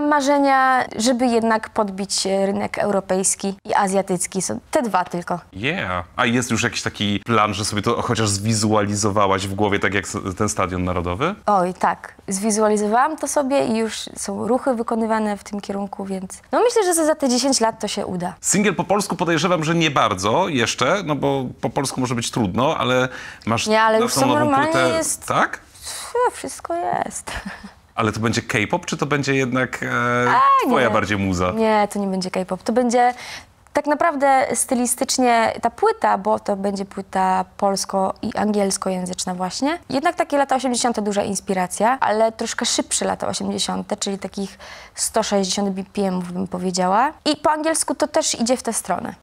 mam marzenia, żeby jednak podbić rynek europejski i azjatycki. Są te dwa tylko. Yeah. A jest już jakiś taki plan, że sobie to chociaż zwizualizowałaś w głowie, tak jak ten Stadion Narodowy? Oj, tak. Zwizualizowałam to sobie i już są ruchy wykonywane w tym kierunku, więc no myślę, że za te 10 lat to się uda. Single po polsku podejrzewam, że nie bardzo jeszcze, no bo po polsku może być trudno, ale masz... Nie, ale już są normalnie jest... Tak? wszystko jest. Ale to będzie K-pop, czy to będzie jednak e, A, twoja nie. bardziej muza? Nie, to nie będzie K-pop. To będzie tak naprawdę stylistycznie ta płyta, bo to będzie płyta polsko- i angielskojęzyczna właśnie. Jednak takie lata 80. duża inspiracja, ale troszkę szybsze lata 80., czyli takich 160 bpm bym powiedziała. I po angielsku to też idzie w tę stronę.